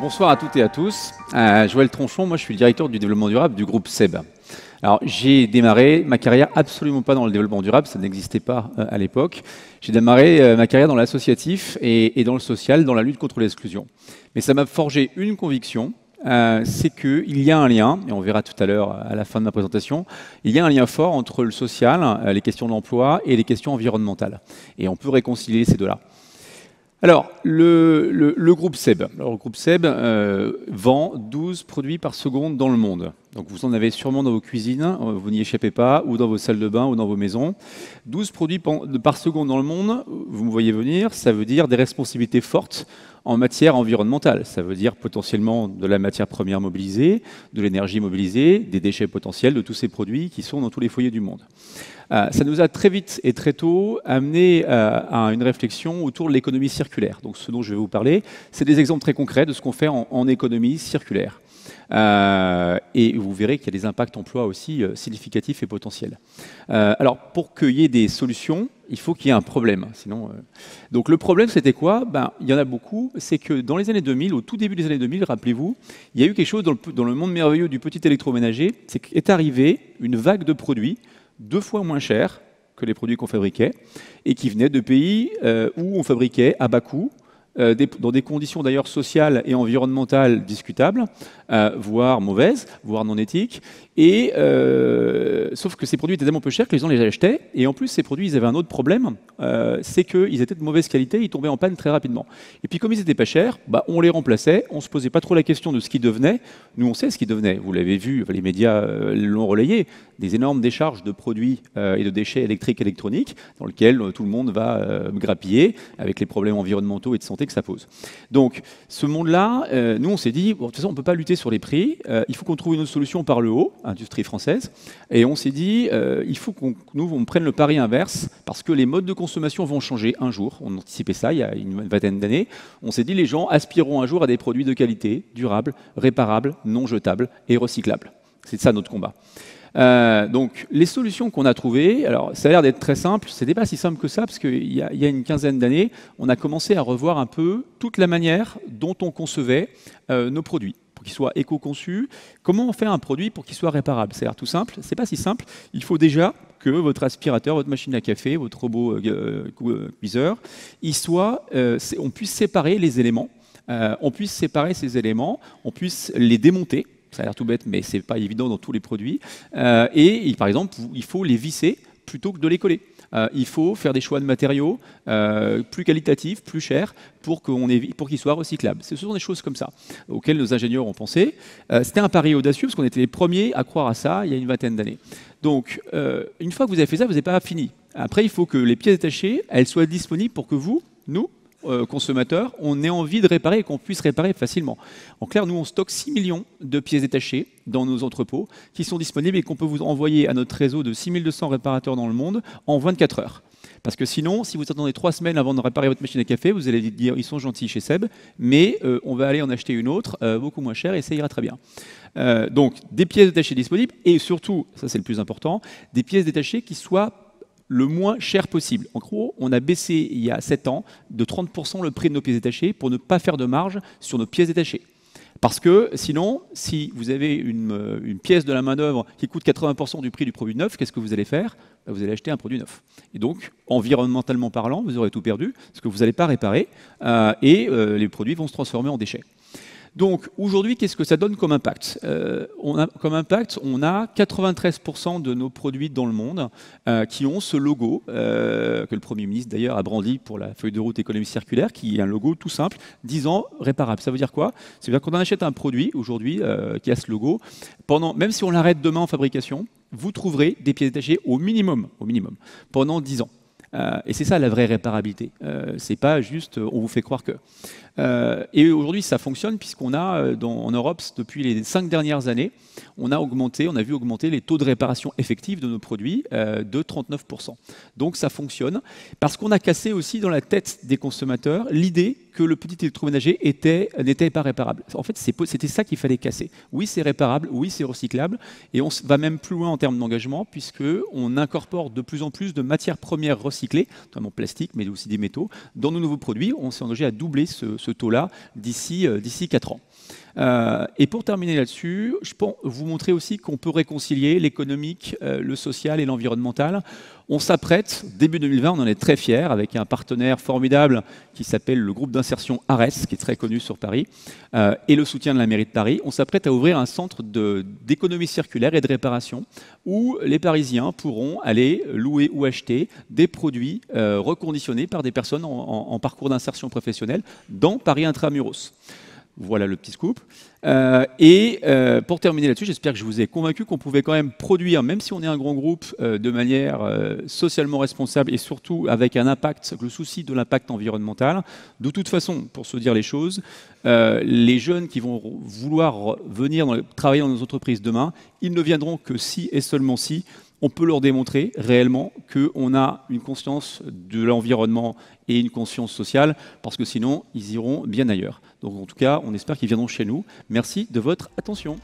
Bonsoir à toutes et à tous. Euh, Joël Tronchon, moi je suis le directeur du développement durable du groupe SEB. Alors j'ai démarré ma carrière absolument pas dans le développement durable, ça n'existait pas euh, à l'époque. J'ai démarré euh, ma carrière dans l'associatif et, et, dans le social, dans la lutte contre l'exclusion. Mais ça m'a forgé une conviction, c'est qu'il y a un lien, et on verra tout à l'heure à la fin de ma présentation, il y a un lien fort entre le social, les questions de l'emploi et les questions environnementales. Et on peut réconcilier ces deux-là. Alors, le, le, le, groupe SEB, le groupe SEB euh, vend 12 produits par seconde dans le monde. Donc vous en avez sûrement dans vos cuisines, euh, vous n'y échappez pas, ou dans vos salles de bain, ou dans vos maisons. 12 produits par seconde dans le monde, euh, vous me voyez venir, ça veut dire des responsabilités fortes en matière environnementale. Ça veut dire potentiellement de la matière première mobilisée, de l'énergie mobilisée, des déchets potentiels de tous ces produits qui sont dans tous les foyers du monde. Euh, ça nous a très vite et très tôt amené à une réflexion autour de l'économie circulaire. Donc ce dont je vais vous parler, c'est des exemples très concrets de ce qu'on fait en économie circulaire. Euh, et vous verrez qu'il y a des impacts emploi aussi euh, significatifs et potentiels. Euh, alors, pour qu'il y ait des solutions, il faut qu'il y ait un problème. Hein, sinon, Donc, le problème, c'était quoi ben, Il y en a beaucoup. C'est que dans les années 2000, au tout début des années 2000, rappelez-vous, il y a eu quelque chose dans le, dans le monde merveilleux du petit électroménager. C'est qu'est arrivée une vague de produits deux fois moins chers que les produits qu'on fabriquait et qui venaient de pays où on fabriquait à bas coût euh, dans des conditions d'ailleurs sociales et environnementales discutables, euh, voire mauvaises, voire non éthiques. Et, euh, sauf que ces produits étaient tellement peu chers que les gens les achetaient. Et en plus, ces produits, ils avaient un autre problème, c'est qu'ils étaient de mauvaise qualité, ils tombaient en panne très rapidement. Et puis comme ils n'étaient pas chers, bah, on les remplaçait, on se posait pas trop la question de ce qui devenait. Nous, on sait ce qui devenait, Vous l'avez vu, les médias l'ont relayé des énormes décharges de produits euh, et de déchets électriques électroniques dans lequel euh, tout le monde va euh, grappiller avec les problèmes environnementaux et de santé que ça pose. Donc ce monde-là, nous on s'est dit, bon, de toute on ne peut pas lutter sur les prix, il faut qu'on trouve une autre solution par le haut, industrie française, et on s'est dit, il faut qu'on nous on prenne le pari inverse parce que les modes de consommation vont changer un jour, on anticipait ça il y a une vingtaine d'années, on s'est dit les gens aspireront un jour à des produits de qualité, durables, réparables, non jetables et recyclables. C'est ça notre combat. Euh, donc, les solutions qu'on a trouvées, alors ça a l'air d'être très simple, n'était pas si simple que ça, parce qu'il y, a une quinzaine d'années, on a commencé à revoir un peu toute la manière dont on concevait euh, nos produits pour qu'ils soient éco-conçus. Comment on fait un produit pour qu'il soit réparable C'est tout simple, c'est pas si simple. Il faut déjà que votre aspirateur, votre machine à café, votre robot euh, cuiseur, il soit, on puisse séparer les éléments, on puisse séparer ces éléments, on puisse les démonter, ça a l'air tout bête, mais c'est pas évident dans tous les produits. Euh, et par exemple, il faut les visser plutôt que de les coller. Euh, il faut faire des choix de matériaux euh, plus qualitatifs, plus chers, pour qu'ils soient recyclables. Ce sont des choses comme ça auxquelles nos ingénieurs ont pensé. C'était un pari audacieux parce qu'on était les premiers à croire à ça il y a une vingtaine d'années. Donc, une fois que vous avez fait ça, vous n'avez pas fini. Après, il faut que les pièces détachées, elles soient disponibles pour que vous, nous, euh, consommateurs, on ait envie de réparer et qu'on puisse réparer facilement. En clair, nous, on stocke 6 millions de pièces détachées dans nos entrepôts qui sont disponibles et qu'on peut vous envoyer à notre réseau de 6200 réparateurs dans le monde en 24 heures. Parce que sinon, si vous attendez trois semaines avant de réparer votre machine à café, vous allez dire ils sont gentils chez Seb, mais euh, on va aller en acheter une autre euh, beaucoup moins chère et ça ira très bien. donc des pièces détachées disponibles et surtout, ça c'est le plus important, des pièces détachées qui soient le moins cher possible. En gros, on a baissé il y a 7 ans de 30% le prix de nos pièces détachées pour ne pas faire de marge sur nos pièces détachées. Parce que sinon, si vous avez une, euh, pièce de la main-d'œuvre qui coûte 80% du prix du produit neuf, qu'est-ce que vous allez faire bah, Vous allez acheter un produit neuf. Et donc, environnementalement parlant, vous aurez tout perdu, ce que vous n'allez pas réparer, euh, et euh, les produits vont se transformer en déchets. Donc aujourd'hui, qu'est-ce que ça donne comme impact euh, on a, Comme impact, on a 93% de nos produits dans le monde euh, qui ont ce logo, euh, que le Premier ministre d'ailleurs a brandi pour la feuille de route économie circulaire, qui est un logo tout simple, ans réparable. Ça veut dire quoi Ça veut dire qu'on achète un produit aujourd'hui qui a ce logo, pendant, même si on l'arrête demain en fabrication, vous trouverez des pièces détachées au minimum, au minimum, pendant 10 ans. Euh, et c'est ça la vraie réparabilité. Euh, c'est pas juste euh, on vous fait croire que. Euh, et aujourd'hui, ça fonctionne puisqu'on a en Europe, depuis les cinq dernières années, on a augmenté, on a vu augmenter les taux de réparation effectifs de nos produits de 39%. Donc ça fonctionne parce qu'on a cassé aussi dans la tête des consommateurs l'idée que le petit électroménager était, n'était pas réparable. En fait, c'était ça qu'il fallait casser. Oui, c'est réparable, oui, c'est recyclable, et on va même plus loin en termes d'engagement, puisqu'on incorpore de plus en plus de matières premières recyclées, notamment plastique, mais aussi des métaux, dans nos nouveaux produits. On s'est engagé à doubler ce, ce taux-là d'ici 4 euh, ans. Euh, et pour terminer là-dessus, je pense vous montrer aussi qu'on peut réconcilier l'économique, euh, le social et l'environnemental. On s'apprête, début 2020, on en est très fiers, avec un partenaire formidable qui s'appelle le groupe d'insertion ARES, qui est très connu sur Paris, euh, et le soutien de la mairie de Paris. On s'apprête à ouvrir un centre d'économie circulaire et de réparation où les Parisiens pourront aller louer ou acheter des produits reconditionnés par des personnes en, en parcours d'insertion professionnelle dans Paris Intramuros. Voilà le petit scoop. Euh, et euh, pour terminer là-dessus, j'espère que je vous ai convaincu qu'on pouvait quand même produire, même si on est un grand groupe, euh, de manière socialement responsable et surtout avec un impact, le souci de l'impact environnemental. De toute façon, pour se dire les choses, les jeunes qui vont vouloir venir travailler dans nos entreprises demain, ils ne viendront que si et seulement si on peut leur démontrer réellement qu'on a une conscience de l'environnement et une conscience sociale, parce que sinon, ils iront bien ailleurs. Donc en tout cas, on espère qu'ils viendront chez nous. Merci de votre attention.